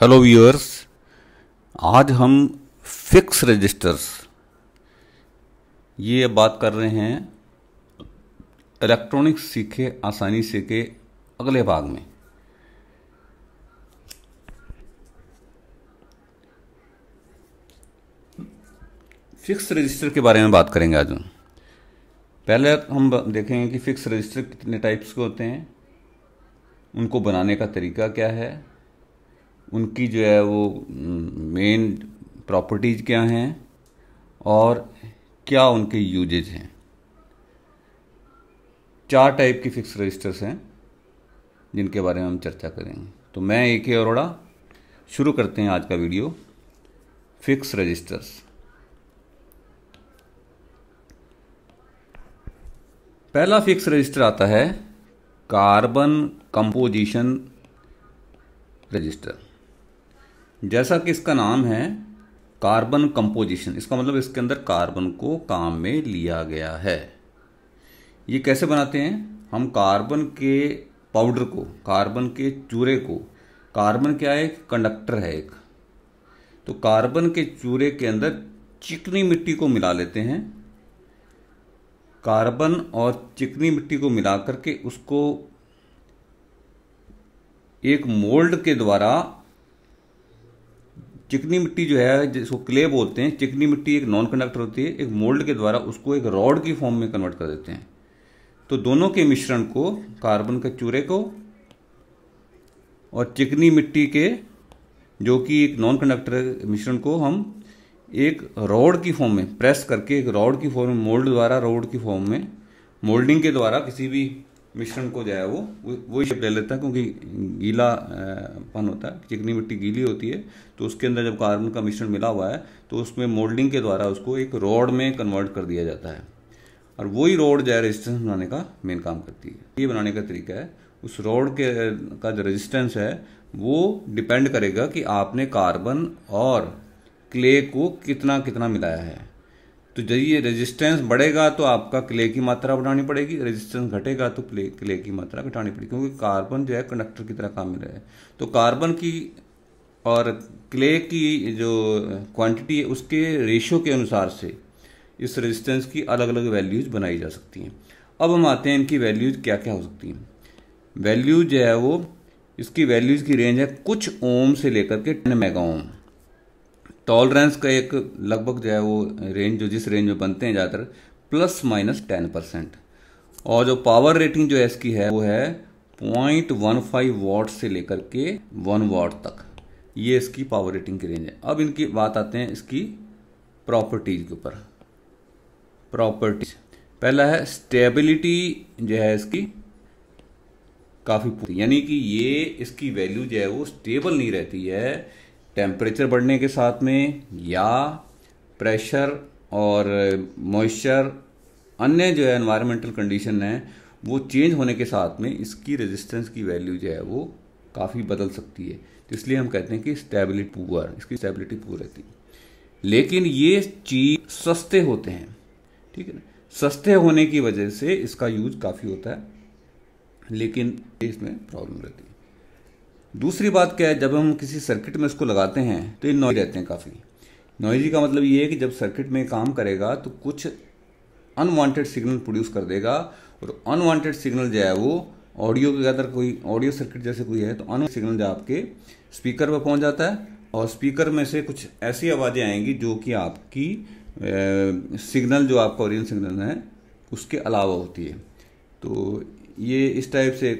hello viewers आज हम fix registers ये बात कर रहे हैं इलेक्ट्रॉनिक्स सीखे आसानी से के अगले भाग में फिक्स रजिस्टर के बारे में बात करेंगे आज हम पहले हम देखेंगे कि फिक्स रजिस्टर कितने टाइप्स के होते हैं उनको बनाने का तरीका क्या है उनकी जो है वो मेन प्रॉपर्टीज़ क्या हैं और क्या उनके यूजेज हैं चार टाइप के फिक्स रजिस्टर्स हैं जिनके बारे में हम चर्चा करेंगे तो मैं ए के अरोड़ा शुरू करते हैं आज का वीडियो फिक्स रजिस्टर्स पहला फिक्स रजिस्टर आता है कार्बन कंपोजिशन रजिस्टर जैसा कि इसका नाम है कार्बन कंपोजिशन इसका मतलब इसके अंदर कार्बन को काम में लिया गया है ये कैसे बनाते हैं हम कार्बन के पाउडर को कार्बन के चूरे को कार्बन क्या है एक कंडक्टर है एक तो कार्बन के चूरे के अंदर चिकनी मिट्टी को मिला लेते हैं कार्बन और चिकनी मिट्टी को मिला करके उसको एक मोल्ड के द्वारा चिकनी मिट्टी जो है जिसको क्ले बोलते हैं चिकनी मिट्टी एक नॉन कंडक्टर होती है एक मोल्ड के द्वारा उसको एक रॉड की फॉर्म में कन्वर्ट कर देते हैं तो दोनों के मिश्रण को कार्बन के चूरे को और चिकनी मिट्टी के जो कि एक नॉन कंडक्टर मिश्रण को हम एक रॉड की फॉर्म में प्रेस करके एक रॉड की फॉर्म में मोल्ड द्वारा रॉड की फॉर्म में मोल्डिंग के द्वारा किसी भी मिश्रण को जो है वो वही शेप ले लेता है क्योंकि गीला पन होता है चिकनी मिट्टी गीली होती है तो उसके अंदर जब कार्बन का मिश्रण मिला हुआ है तो उसमें मोल्डिंग के द्वारा उसको एक रॉड में कन्वर्ट कर दिया जाता है और वही रॉड जो है रजिस्टेंस बनाने का मेन काम करती है ये बनाने का तरीका है उस रॉड के का जो रजिस्टेंस है वो डिपेंड करेगा कि आपने कार्बन और क्ले को कितना कितना मिलाया है तो जब ये रेजिस्टेंस बढ़ेगा तो आपका क्ले की मात्रा बढ़ानी पड़ेगी रेजिस्टेंस घटेगा तो क्ले क्ले की मात्रा घटानी पड़ेगी क्योंकि कार्बन जो है कंडक्टर की तरह काम में रहे तो कार्बन की और क्ले की जो क्वांटिटी है उसके रेशियो के अनुसार से इस रेजिस्टेंस की अलग अलग वैल्यूज बनाई जा सकती हैं अब हम आते हैं इनकी वैल्यूज क्या क्या हो सकती हैं वैल्यूज जो है वो इसकी वैल्यूज की रेंज है कुछ ओम से लेकर के टेन मेगा ओम टॉलरेंस का एक लगभग जो है वो रेंज जो जिस रेंज में बनते हैं ज़्यादातर प्लस माइनस टेन परसेंट और जो पावर रेटिंग जो है इसकी है वो है पॉइंट वन फाइव वाट से लेकर के वन वाट तक ये इसकी पावर रेटिंग की रेंज है अब इनकी बात आते हैं इसकी प्रॉपर्टीज के ऊपर प्रॉपर्टीज पहला है स्टेबिलिटी जो है इसकी काफ़ी यानी कि ये इसकी वैल्यू जो है वो स्टेबल नहीं रहती है टेम्परेचर बढ़ने के साथ में या प्रेशर और मॉइस्चर अन्य जो है एनवायरमेंटल कंडीशन है वो चेंज होने के साथ में इसकी रेजिस्टेंस की वैल्यू जो है वो काफ़ी बदल सकती है तो इसलिए हम कहते हैं कि स्टेबिलिटी पुअर इसकी स्टेबिलिटी पुअर रहती है लेकिन ये चीज सस्ते होते हैं ठीक है ना सस्ते होने की वजह से इसका यूज काफ़ी होता है लेकिन इसमें प्रॉब्लम रहती है दूसरी बात क्या है जब हम किसी सर्किट में इसको लगाते हैं तो ये नॉइज रहते हैं काफ़ी नॉइजी का मतलब ये है कि जब सर्किट में काम करेगा तो कुछ अनवांटेड सिग्नल प्रोड्यूस कर देगा और अनवांटेड सिग्नल जो है वो ऑडियो के अगर कोई ऑडियो सर्किट जैसे कोई है तो अन सिग्नल जो आपके स्पीकर पर पहुंच जाता है और स्पीकर में से कुछ ऐसी आवाज़ें आएंगी जो कि आपकी सिग्नल जो आपका ओरिजिनल सिग्नल है उसके अलावा होती है तो ये इस टाइप से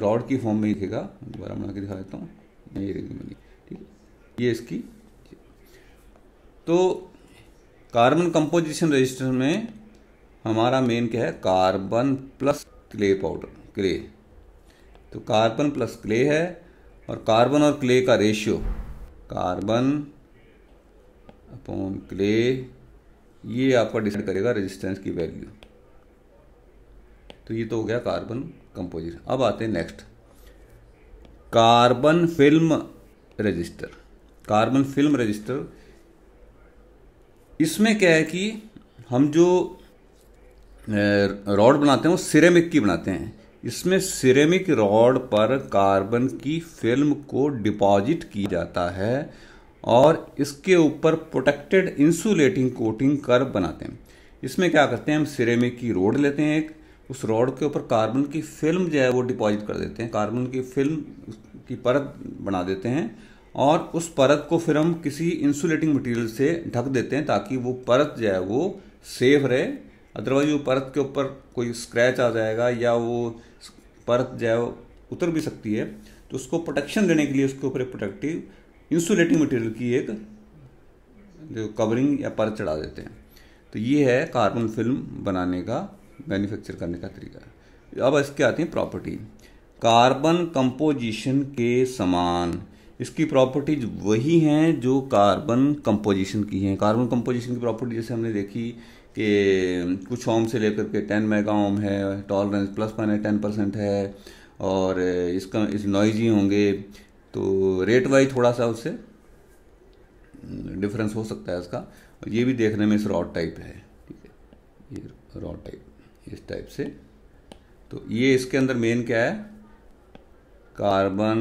रॉड की फॉर्म में ही देगा दोबारा बना के दिखा देता हूँ ये देख ठीक है ये इसकी तो कार्बन कंपोजिशन रजिस्टर में हमारा मेन क्या है carbon plus clay powder clay तो कार्बन प्लस क्ले है और कार्बन और क्ले का रेशियो कार्बन अपॉन क्ले ये आपका डिसाइड करेगा रेजिस्टेंस की वैल्यू तो ये तो हो गया कार्बन कंपोजिट अब आते हैं next carbon film resistor carbon film resistor इसमें क्या है कि हम जो रॉड बनाते हैं वो सिरेमिक की बनाते हैं इसमें सिरेमिक रॉड पर कार्बन की फिल्म को डिपॉजिट किया जाता है और इसके ऊपर प्रोटेक्टेड इंसुलेटिंग कोटिंग कर बनाते हैं इसमें क्या करते हैं हम सिरेमिक की रोड लेते हैं एक उस रॉड के ऊपर कार्बन की फिल्म जो है वो डिपॉजिट कर देते हैं कार्बन की फिल्म की परत बना देते हैं और उस परत को फिर हम किसी इंसुलेटिंग मटेरियल से ढक देते हैं ताकि वो परत जो है वो सेफ रहे अदरवाइज वो परत के ऊपर कोई स्क्रैच आ जाएगा या वो परत जो है वो उतर भी सकती है तो उसको प्रोटेक्शन देने के लिए उसके ऊपर एक प्रोटेक्टिव इंसुलेटिंग मटेरियल की एक जो कवरिंग या परत चढ़ा देते हैं तो ये है कार्बन फिल्म बनाने का मैन्युफैक्चर करने का तरीका अब इसके आती हैं प्रॉपर्टी कार्बन कंपोजिशन के समान इसकी प्रॉपर्टीज वही हैं जो कार्बन कंपोजिशन की हैं कार्बन कंपोजिशन की प्रॉपर्टी जैसे हमने देखी कि कुछ ओम से लेकर के टेन मेगा ओम है tolerance plus minus ten percent है और इसका इस नॉइजी होंगे तो रेट वाइज थोड़ा सा उससे डिफरेंस हो सकता है इसका ये भी देखने में इस रॉड टाइप है ठीक है ये रॉड टाइप इस टाइप से तो ये इसके अंदर मेन क्या है कार्बन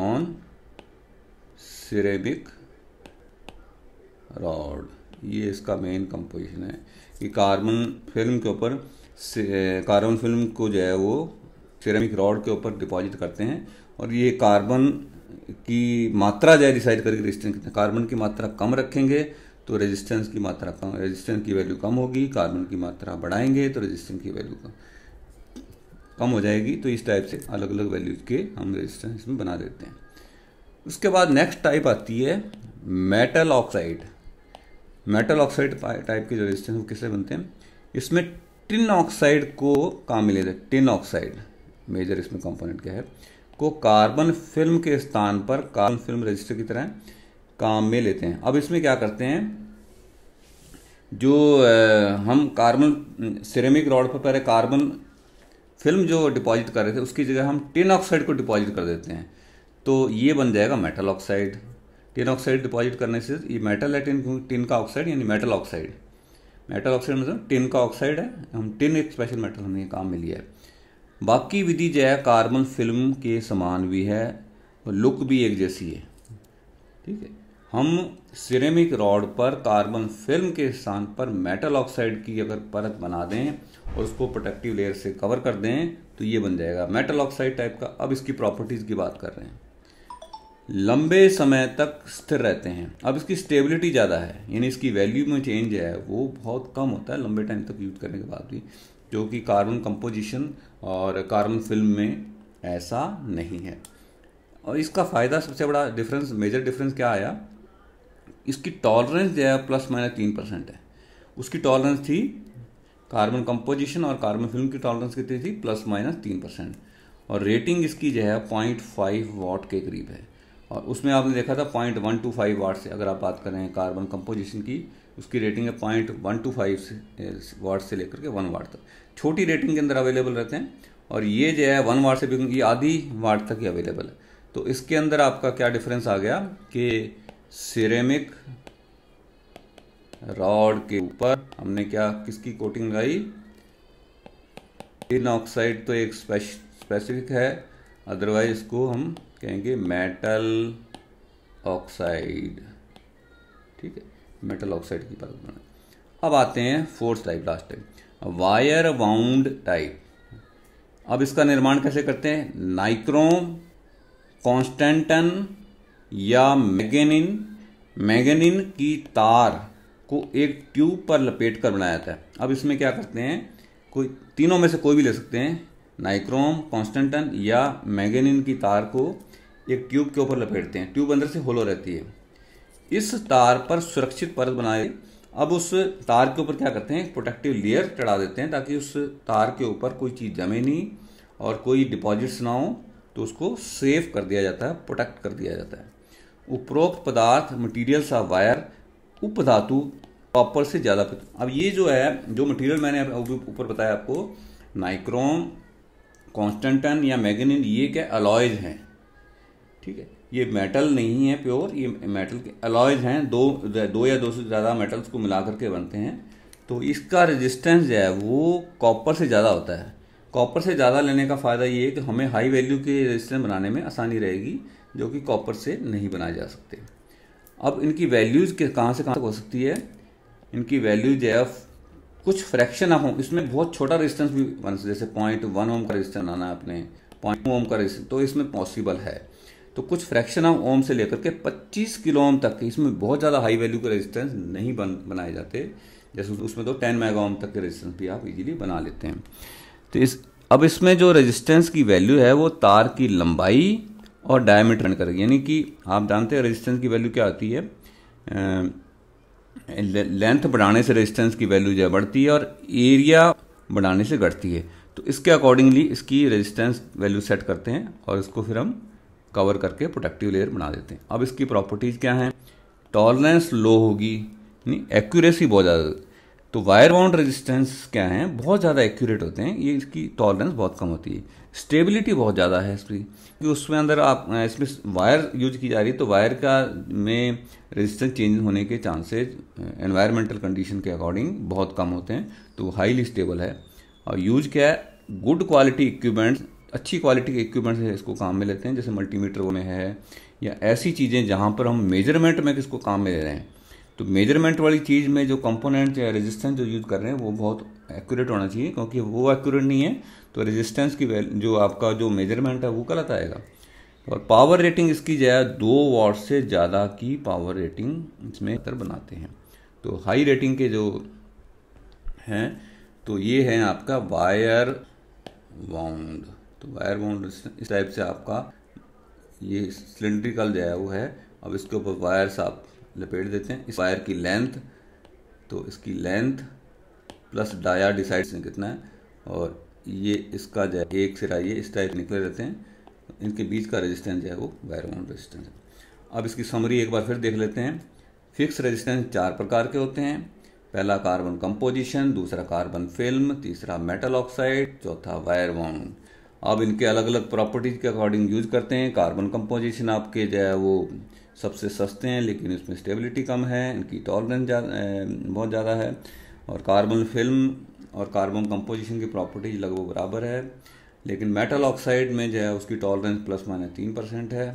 ऑन सिरेबिक रॉड ये इसका मेन कंपोजिशन है कि कार्बन फिल्म के ऊपर कार्बन फिल्म को जो है वो सिरेमिक रॉड के ऊपर डिपॉजिट करते हैं और ये कार्बन की मात्रा जो है डिसाइड करके रेजिस्टेंस कार्बन की मात्रा कम रखेंगे तो रेजिस्टेंस की मात्रा कम रेजिस्टेंस की वैल्यू कम होगी कार्बन की मात्रा बढ़ाएंगे तो रेजिस्टेंस की वैल्यू कम कम हो जाएगी तो इस टाइप से अलग अलग वैल्यूज के हम रेजिस्टेंस इसमें बना देते हैं उसके बाद नेक्स्ट टाइप आती है metal oxide metal oxide type के जो रेजिस्टेंस वो किससे बनते हैं इसमें टिन ऑक्साइड को काम मिले टिन ऑक्साइड मेजर इसमें कंपोनेंट क्या है को कार्बन फिल्म के स्थान पर कार्बन फिल्म रजिस्टर की तरह काम में लेते हैं अब इसमें क्या करते हैं जो हम कार्बन सिरेमिक रॉड पर पहले कार्बन फिल्म जो डिपॉजिट कर रहे थे उसकी जगह हम टिन ऑक्साइड को डिपॉजिट कर देते हैं तो ये बन जाएगा metal oxide tin oxide deposit करने से ये मेटल है टिन टिन का ऑक्साइड यानी मेटल ऑक्साइड मेटल ऑक्साइड मतलब टिन का ऑक्साइड है हम टिन एक स्पेशल मेटल हमने काम में लिया है बाकी विधि जो है कार्बन फिल्म के समान भी है और लुक भी एक जैसी है ठीक है हम सिरेमिक रॉड पर कार्बन फिल्म के स्थान पर मेटल ऑक्साइड की अगर परत बना दें और उसको प्रोटेक्टिव लेयर से कवर कर दें तो ये बन जाएगा मेटल ऑक्साइड टाइप का अब इसकी प्रॉपर्टीज़ की बात कर रहे हैं लंबे समय तक स्थिर रहते हैं अब इसकी स्टेबिलिटी ज़्यादा है यानी इसकी वैल्यू में चेंज है वो बहुत कम होता है लंबे टाइम तक यूज करने के बाद भी जो कि कार्बन कंपोजिशन और कार्बन फिल्म में ऐसा नहीं है और इसका फ़ायदा सबसे बड़ा डिफरेंस मेजर डिफरेंस क्या आया इसकी टॉलरेंस जो है प्लस माइनस तीन परसेंट है उसकी टॉलरेंस थी कार्बन कंपोजिशन और कार्बन फिल्म की टॉलरेंस कितनी थी प्लस माइनस तीन परसेंट और रेटिंग इसकी जो है पॉइंट फाइव वाट के करीब है और उसमें आपने देखा था point one two five watt से अगर आप बात करें कार्बन कंपोजिशन की उसकी रेटिंग है point one two five watt से लेकर के वन वाट तक छोटी रेटिंग के अंदर अवेलेबल रहते हैं और ये जो है वन वाट से भी ये आधी वाट तक ही अवेलेबल है तो इसके अंदर आपका क्या डिफरेंस आ गया कि सिरेमिक रॉड के ऊपर हमने क्या किसकी कोटिंग लगाई टिन ऑक्साइड तो एक स्पेसिफिक है अदरवाइज इसको हम कहेंगे मेटल ऑक्साइड ठीक है मेटल ऑक्साइड की बात बना अब आते हैं fourth type last type wire wound type अब इसका निर्माण कैसे करते हैं नाइक्रोम कॉन्स्टेंटन या मैगेनिन मैगेनिन की तार को एक ट्यूब पर लपेट कर बनाया जाता है अब इसमें क्या करते हैं कोई तीनों में से कोई भी ले सकते हैं नाइक्रोम कॉन्स्टेंटन या मैगेनिन की तार को एक ट्यूब के ऊपर लपेटते हैं ट्यूब अंदर से होलो रहती है इस तार पर सुरक्षित परत बनाए अब उस तार के ऊपर क्या करते हैं प्रोटेक्टिव लेयर चढ़ा देते हैं ताकि उस तार के ऊपर कोई चीज़ जमे नहीं और कोई डिपॉजिट्स ना हो तो उसको सेफ कर दिया जाता है प्रोटेक्ट कर दिया जाता है उपरोक्त पदार्थ मटेरियल्स ऑफ वायर उपधातु कॉपर से ज़्यादा अब ये जो है जो मटेरियल मैंने ऊपर बताया आपको नाइक्रोम कॉन्स्टेंटन या मैगनिन ये क्या अलॉयज हैं ठीक है ये मेटल नहीं है प्योर ये मेटल के अलॉयज हैं दो दो या दो से ज़्यादा मेटल्स को मिला करके बनते हैं तो इसका रेजिस्टेंस जो है वो कॉपर से ज़्यादा होता है कॉपर से ज़्यादा लेने का फ़ायदा ये है कि हमें हाई वैल्यू के रेजिस्टेंस बनाने में आसानी रहेगी जो कि कॉपर से नहीं बनाए जा सकते अब इनकी वैल्यूज़ कहाँ से कहाँ तक हो सकती है इनकी वैल्यू जो है कुछ फ्रैक्शन ना हो इसमें बहुत छोटा रेजिस्टेंस भी बन जैसे पॉइंट वन ओम का रेजिस्टेंस बनाना है अपने पॉइंट ओम का रेजिस्टेंस तो इसमें पॉसिबल है तो कुछ फ्रैक्शन ऑफ ओम से लेकर के 25 किलो ओम तक के इसमें बहुत ज़्यादा हाई वैल्यू के रेजिस्टेंस नहीं बन बनाए जाते जैसे उसमें तो 10 मेगा ओम तक के रेजिस्टेंस भी आप इजीली बना लेते हैं तो इस अब इसमें जो रेजिस्टेंस की वैल्यू है वो तार की लंबाई और डायमीटर करेगी यानी कि आप जानते हैं रेजिस्टेंस की वैल्यू क्या होती है लेंथ बढ़ाने से रेजिस्टेंस की वैल्यू जो बढ़ती है और एरिया बढ़ाने से घटती है तो इसके अकॉर्डिंगली इसकी रेजिस्टेंस वैल्यू सेट करते हैं और इसको फिर हम कवर करके प्रोटेक्टिव लेयर बना देते हैं अब इसकी प्रॉपर्टीज़ क्या हैं टॉलरेंस लो होगी यानी एक्यूरेसी बहुत ज़्यादा तो वायर बाउंड रेजिस्टेंस क्या है बहुत ज़्यादा एक्यूरेट होते हैं ये इसकी टॉलरेंस बहुत कम होती है स्टेबिलिटी बहुत ज़्यादा है इसकी क्योंकि उसमें अंदर आप इसमें वायर यूज की जा रही है तो वायर का में रेजिस्टेंस चेंज होने के चांसेज एनवायरमेंटल कंडीशन के अकॉर्डिंग बहुत कम होते हैं तो हाईली स्टेबल है और यूज क्या है गुड क्वालिटी इक्विपमेंट्स अच्छी क्वालिटी के इक्विपमेंट्स इसको काम में लेते हैं जैसे मल्टीमीटर में है या ऐसी चीज़ें जहाँ पर हम मेजरमेंट में इसको काम में ले रहे हैं तो मेजरमेंट वाली चीज़ में जो कंपोनेंट या रेजिस्टेंस जो यूज़ कर रहे हैं वो बहुत एक्यूरेट होना चाहिए क्योंकि वो एक्यूरेट नहीं है तो रेजिस्टेंस की जो आपका जो मेजरमेंट है वो गलत आएगा और पावर रेटिंग इसकी जो है दो वॉट से ज़्यादा की पावर रेटिंग इसमें बेहतर बनाते हैं तो हाई रेटिंग के जो हैं तो ये है आपका वायर वाउंड तो वायर वाउंड इस टाइप से आपका ये सिलेंड्रिकल जो है वो है अब इसके ऊपर वायर्स आप लपेट देते हैं इस वायर की लेंथ तो इसकी लेंथ प्लस डाया डिसाइड कितना है और ये इसका जो है एक सिरा ये इस टाइप निकले रहते हैं इनके बीच का रेजिस्टेंस जो है वो वायर बाउंड रेजिस्टेंस है अब इसकी समरी एक बार फिर देख लेते हैं फिक्स रेजिस्टेंस चार प्रकार के होते हैं पहला कार्बन कंपोजिशन दूसरा कार्बन फिल्म तीसरा मेटल ऑक्साइड चौथा वायर वाउंड आप इनके अलग अलग प्रॉपर्टीज के अकॉर्डिंग यूज करते हैं कार्बन कंपोजिशन आपके जो है वो सबसे सस्ते हैं लेकिन इसमें स्टेबिलिटी कम है इनकी टॉलरेंस बहुत ज़्यादा है और कार्बन फिल्म और कार्बन कंपोजिशन की प्रॉपर्टीज लगभग बराबर है लेकिन मेटल ऑक्साइड में जो है उसकी टॉलरेंस प्लस माइनस तीन परसेंट है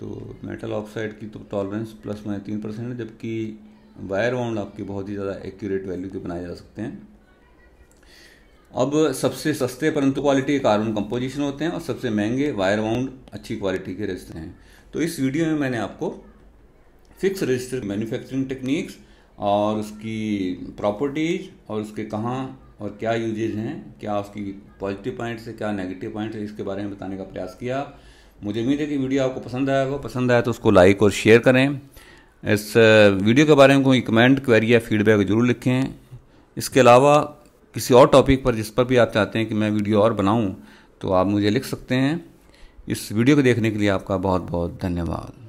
तो मेटल ऑक्साइड की तो टॉलरेंस प्लस माइनस तीन परसेंट है जबकि वायर वाउंड आपकी बहुत ही ज़्यादा एक्यूरेट वैल्यू के बनाए जा सकते हैं अब सबसे सस्ते परंतु क्वालिटी के कार्बन कंपोजिशन होते हैं और सबसे महंगे वायर वाउंड अच्छी क्वालिटी के रजिस्टर हैं तो इस वीडियो में मैंने आपको फिक्स रजिस्टर मैन्युफैक्चरिंग टेक्निक्स और उसकी प्रॉपर्टीज और उसके कहाँ और क्या यूजेज हैं क्या उसकी पॉजिटिव पॉइंट्स है क्या नेगेटिव पॉइंट्स है इसके बारे में बताने का प्रयास किया मुझे उम्मीद है कि वीडियो आपको पसंद आया होगा पसंद आया तो उसको लाइक और शेयर करें इस वीडियो के बारे में कोई कमेंट क्वेरी या फीडबैक जरूर लिखें इसके अलावा किसी और टॉपिक पर जिस पर भी आप चाहते हैं कि मैं वीडियो और बनाऊँ तो आप मुझे लिख सकते हैं इस वीडियो को देखने के लिए आपका बहुत बहुत धन्यवाद